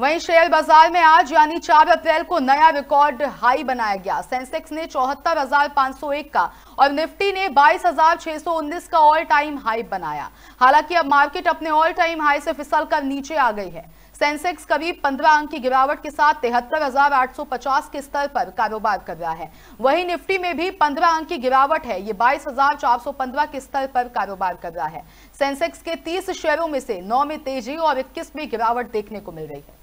वहीं शेयर बाजार में आज यानी 4 अप्रैल को नया रिकॉर्ड हाई बनाया गया सेंसेक्स ने चौहत्तर हजार पांच सौ एक का और निफ्टी ने बाईस हजार छह सौ उन्नीस का ऑल टाइम हाई बनाया हालांकि अब मार्केट अपने ऑल टाइम हाई से फिसल कर नीचे आ गई है सेंसेक्स करीब 15 अंक की गिरावट के साथ तिहत्तर हजार आठ सौ पचास के स्तर पर कारोबार कर रहा है वहीं निफ्टी में भी 15 अंक की गिरावट है ये बाईस हजार चार सौ पंद्रह के स्तर पर कारोबार कर रहा है सेंसेक्स के 30 शेयरों में से 9 में तेजी और 21 में गिरावट देखने को मिल रही है